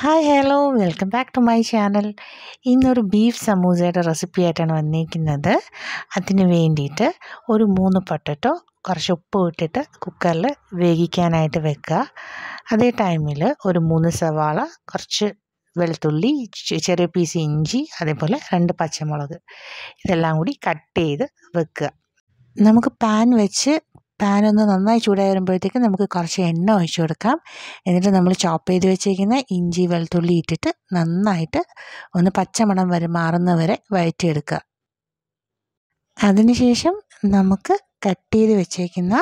hi hello welcome back to my channel ഇന്നൊരു beef സമൂസയുടെ recipe ആയിട്ടാണ് വന്നിരിക്കുന്നത് അതിന് വേണ്ടിയിട്ട് ഒരു മൂന്ന് പൊട്ടറ്റോ കുറച്ച് ഉപ്പ് ഇട്ടിട്ട് കുക്കറിൽ വേവിക്കാനായിട്ട് വെക്കുക അതേ ടൈമിൽ ഒരു മൂന്ന് സവാള കുറച്ച് വെളുത്തുള്ളി ചെറിയ പീസ് ഇഞ്ചി അതേപോലെ രണ്ട് പച്ചമുളക് ഇതെല്ലാം കൂടി കട്ട് ചെയ്ത് വെക്കുക നമുക്ക് പാൻ വെച്ച് പാനൊന്ന് നന്നായി ചൂടായി വരുമ്പോഴത്തേക്കും നമുക്ക് കുറച്ച് എണ്ണ ഒഴിച്ച് കൊടുക്കാം എന്നിട്ട് നമ്മൾ ചോപ്പ് ചെയ്ത് വെച്ചേക്കുന്ന ഇഞ്ചി വെളുത്തുള്ളി ഇട്ടിട്ട് നന്നായിട്ട് ഒന്ന് പച്ചമണം വരെ മാറുന്നവരെ വഴറ്റിയെടുക്കുക അതിനുശേഷം നമുക്ക് കട്ട് ചെയ്ത് വെച്ചേക്കുന്ന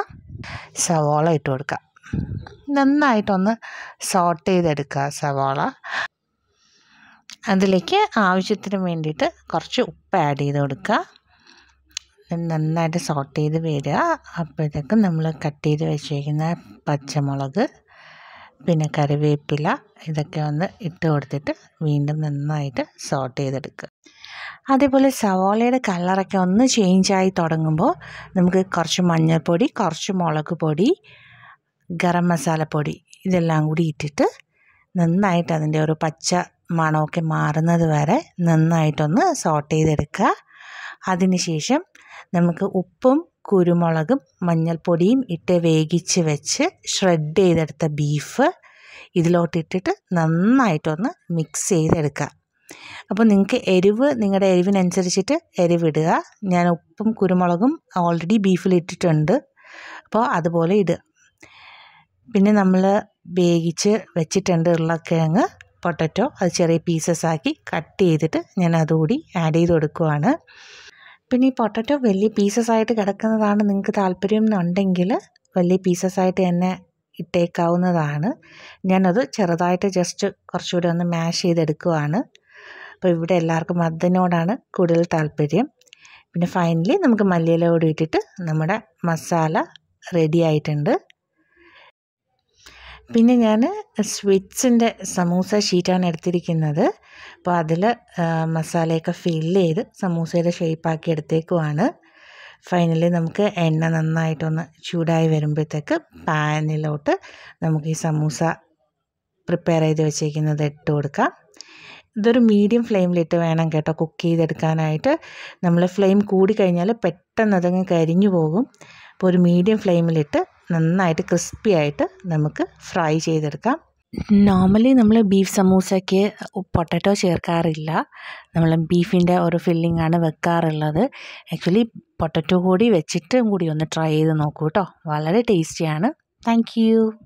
സവോള ഇട്ട് കൊടുക്കാം നന്നായിട്ടൊന്ന് സോട്ട് ചെയ്തെടുക്കുക സവോള അതിലേക്ക് ആവശ്യത്തിന് വേണ്ടിയിട്ട് കുറച്ച് ഉപ്പ് ആഡ് ചെയ്ത് കൊടുക്കുക നന്നായിട്ട് സോട്ട് ചെയ്ത് വരിക അപ്പോഴത്തേക്ക് നമ്മൾ കട്ട് ചെയ്ത് വെച്ചിരിക്കുന്ന പച്ചമുളക് പിന്നെ കറിവേപ്പില ഇതൊക്കെ ഒന്ന് ഇട്ട് കൊടുത്തിട്ട് വീണ്ടും നന്നായിട്ട് സോട്ട് ചെയ്തെടുക്കുക അതേപോലെ സവോളയുടെ കളറൊക്കെ ഒന്ന് ചേഞ്ചായി തുടങ്ങുമ്പോൾ നമുക്ക് കുറച്ച് മഞ്ഞൾപ്പൊടി കുറച്ച് മുളക് പൊടി ഗരം മസാലപ്പൊടി ഇതെല്ലാം കൂടി ഇട്ടിട്ട് നന്നായിട്ട് അതിൻ്റെ ഒരു പച്ച മണമൊക്കെ മാറുന്നത് വരെ നന്നായിട്ടൊന്ന് സോട്ട് ചെയ്തെടുക്കുക അതിനുശേഷം നമുക്ക് ഉപ്പും കുരുമുളകും മഞ്ഞൾപ്പൊടിയും ഇട്ട് വേവിച്ച് വെച്ച് ഷ്രെഡ് ചെയ്തെടുത്ത ബീഫ് ഇതിലോട്ടിട്ടിട്ട് നന്നായിട്ടൊന്ന് മിക്സ് ചെയ്തെടുക്കുക അപ്പോൾ നിങ്ങൾക്ക് എരിവ് നിങ്ങളുടെ എരിവിനനുസരിച്ചിട്ട് എരിവിടുക ഞാൻ ഉപ്പും കുരുമുളകും ഓൾറെഡി ബീഫിൽ ഇട്ടിട്ടുണ്ട് അപ്പോൾ അതുപോലെ ഇടുക പിന്നെ നമ്മൾ വേവിച്ച് വെച്ചിട്ടുണ്ട് ഉരുളക്കിഴങ്ങ് പൊട്ടറ്റോ അത് ചെറിയ പീസസ് ആക്കി കട്ട് ചെയ്തിട്ട് ഞാൻ അതുകൂടി ആഡ് ചെയ്ത് കൊടുക്കുവാണ് പിന്നെ ഈ പൊട്ടറ്റോ വലിയ പീസസ് ആയിട്ട് കിടക്കുന്നതാണ് നിങ്ങൾക്ക് താല്പര്യം എന്നുണ്ടെങ്കിൽ വലിയ പീസസ് ആയിട്ട് തന്നെ ഇട്ടേക്കാവുന്നതാണ് ഞാനത് ചെറുതായിട്ട് ജസ്റ്റ് കുറച്ചുകൂടി ഒന്ന് മാഷ് ചെയ്തെടുക്കുവാണ് അപ്പോൾ ഇവിടെ എല്ലാവർക്കും അതിനോടാണ് കൂടുതൽ താല്പര്യം പിന്നെ ഫൈനലി നമുക്ക് മല്ലിയില കൂടി ഇട്ടിട്ട് നമ്മുടെ മസാല റെഡി ആയിട്ടുണ്ട് പിന്നെ ഞാൻ സ്വിറ്റ്സിൻ്റെ സമൂസ ഷീറ്റാണ് എടുത്തിരിക്കുന്നത് അപ്പോൾ അതിൽ മസാലയൊക്കെ ഫില്ല് ചെയ്ത് സമൂസയുടെ ഷേപ്പാക്കി എടുത്തേക്കുവാണ് ഫൈനലി നമുക്ക് എണ്ണ നന്നായിട്ടൊന്ന് ചൂടായി വരുമ്പോഴത്തേക്ക് പാനിലോട്ട് നമുക്ക് ഈ സമൂസ പ്രിപ്പയർ ചെയ്ത് വെച്ചേക്കുന്നത് ഇട്ട് കൊടുക്കാം ഇതൊരു മീഡിയം ഫ്ലെയിമിലിട്ട് വേണം കേട്ടോ കുക്ക് ചെയ്തെടുക്കാനായിട്ട് നമ്മൾ ഫ്ലെയിം കൂടി കഴിഞ്ഞാൽ പെട്ടെന്ന് അതങ്ങ് കരിഞ്ഞു പോകും അപ്പോൾ ഒരു മീഡിയം ഫ്ലെയിമിലിട്ട് നന്നായിട്ട് ക്രിസ്പി ആയിട്ട് നമുക്ക് ഫ്രൈ ചെയ്തെടുക്കാം നോർമലി നമ്മൾ ബീഫ് സമൂസയ്ക്ക് പൊട്ടറ്റോ ചേർക്കാറില്ല നമ്മൾ ബീഫിൻ്റെ ഒരു ഫില്ലിംഗ് ആണ് വെക്കാറുള്ളത് ആക്ച്വലി പൊട്ടറ്റോ കൂടി വെച്ചിട്ടും കൂടി ഒന്ന് ട്രൈ ചെയ്ത് നോക്കൂ കേട്ടോ വളരെ ടേസ്റ്റിയാണ് താങ്ക്